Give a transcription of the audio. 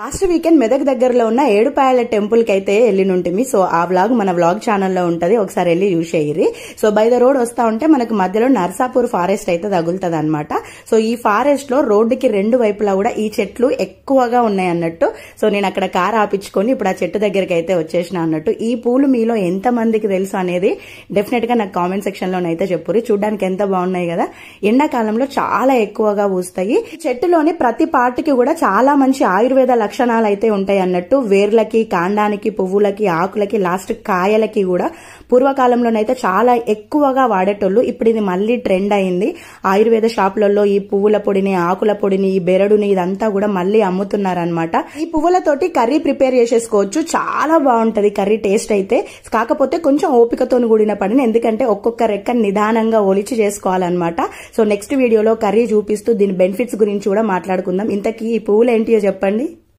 last weekend Medak దగ్గరలో ఉన్న Edupayala temple అయితే వెళ్ళినుంటిమి సో ఆ వ్లాగ్ మన వ్లాగ్ ఛానల్లో ఉంటుంది ఒకసారి వెళ్ళి యూజ్ చేయరి సో బై ద రోడ్ వస్తా ఉంటే మనకు మధ్యలో నర్సాపూర్ ఫారెస్ట్ అయితే తగులుతుంది అనమాట సో ఈ ఫారెస్ట్ రోడ్డు రోడ్డుకి రెండు వైపులా కూడా ఈ చెట్లు ఎక్కువగా ఉన్నాయి అన్నట్టు సో నేను అక్కడ కార్ ఆపించుకొని ఇప్పుడు ఆ చెట్టు దగ్గరకి అయితే వచ్చేసిన అన్నట్టు ఈ పూలు మీలో ఎంత మందికి తెలుసు అనేది డెఫినెట్ గా నాకు కామెంట్ సెక్షన్ లోనైతే చెప్పు చూడడానికి ఎంత బాగున్నాయి కదా ఎండాకాలంలో చాలా ఎక్కువగా పూస్తాయి చెట్టులోని ప్రతి పార్ట్కి కూడా చాలా మంచి ఆయుర్వేద లక్షణాలు అయితే ఉంటాయి అన్నట్టు వేర్లకి కాండానికి పువ్వులకి ఆకులకి లాస్ట్ కాయలకి కూడా పూర్వకాలంలోనైతే చాలా ఎక్కువగా వాడేటోళ్ళు ఇప్పుడు ఇది మళ్ళీ ట్రెండ్ అయింది ఆయుర్వేద షాపులలో ఈ పువ్వుల పొడిని ఆకుల పొడిని ఈ బెరడుని ఇదంతా కూడా మళ్ళీ అమ్ముతున్నారనమాట ఈ పువ్వులతోటి కర్రీ ప్రిపేర్ చేసేసుకోవచ్చు చాలా బాగుంటది కర్రీ టేస్ట్ అయితే కాకపోతే కొంచెం ఓపికతో కూడిన పనిని ఎందుకంటే ఒక్కొక్క రెక్క నిదానంగా ఒలిచి చేసుకోవాలన్నమాట సో నెక్స్ట్ వీడియోలో కర్రీ చూపిస్తూ దీని బెనిఫిట్స్ గురించి కూడా మాట్లాడుకుందాం ఇంతకీ ఈ పువ్వులు ఏంటియో చెప్పండి